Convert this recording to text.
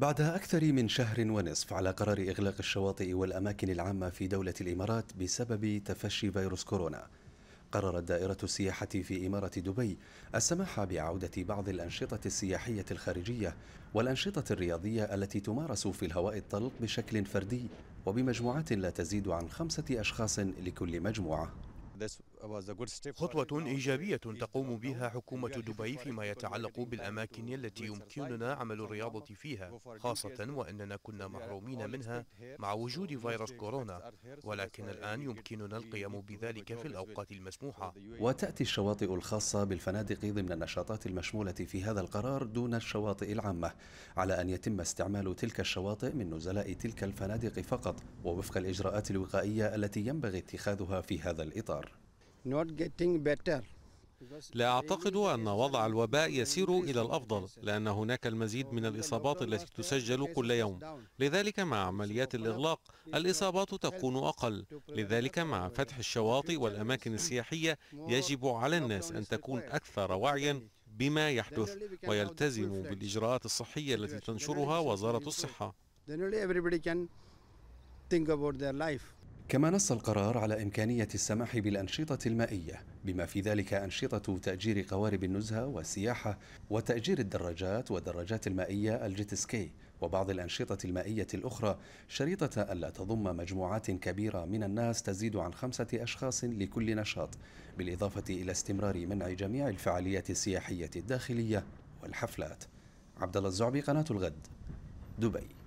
بعد أكثر من شهر ونصف على قرار إغلاق الشواطئ والأماكن العامة في دولة الإمارات بسبب تفشي فيروس كورونا قررت دائرة السياحة في إمارة دبي السماح بعودة بعض الأنشطة السياحية الخارجية والأنشطة الرياضية التي تمارس في الهواء الطلق بشكل فردي وبمجموعات لا تزيد عن خمسة أشخاص لكل مجموعة خطوة إيجابية تقوم بها حكومة دبي فيما يتعلق بالأماكن التي يمكننا عمل الرياضة فيها خاصة وأننا كنا محرومين منها مع وجود فيروس كورونا ولكن الآن يمكننا القيام بذلك في الأوقات المسموحة وتأتي الشواطئ الخاصة بالفنادق ضمن النشاطات المشمولة في هذا القرار دون الشواطئ العامة على أن يتم استعمال تلك الشواطئ من نزلاء تلك الفنادق فقط ووفق الإجراءات الوقائية التي ينبغي اتخاذها في هذا الإطار لا أعتقد أن وضع الوباء يسير إلى الأفضل لأن هناك المزيد من الإصابات التي تسجل كل يوم لذلك مع عمليات الإغلاق الإصابات تكون أقل لذلك مع فتح الشواطئ والأماكن السياحية يجب على الناس أن تكون أكثر وعيا بما يحدث ويلتزموا بالإجراءات الصحية التي تنشرها وزارة الصحة كما نص القرار على إمكانية السماح بالأنشطة المائية بما في ذلك أنشطة تأجير قوارب النزهة والسياحة وتأجير الدراجات والدراجات المائية الجيتسكي وبعض الأنشطة المائية الأخرى شريطة ألا تضم مجموعات كبيرة من الناس تزيد عن خمسة أشخاص لكل نشاط بالإضافة إلى استمرار منع جميع الفعاليات السياحية الداخلية والحفلات عبد الله الزعبي قناة الغد دبي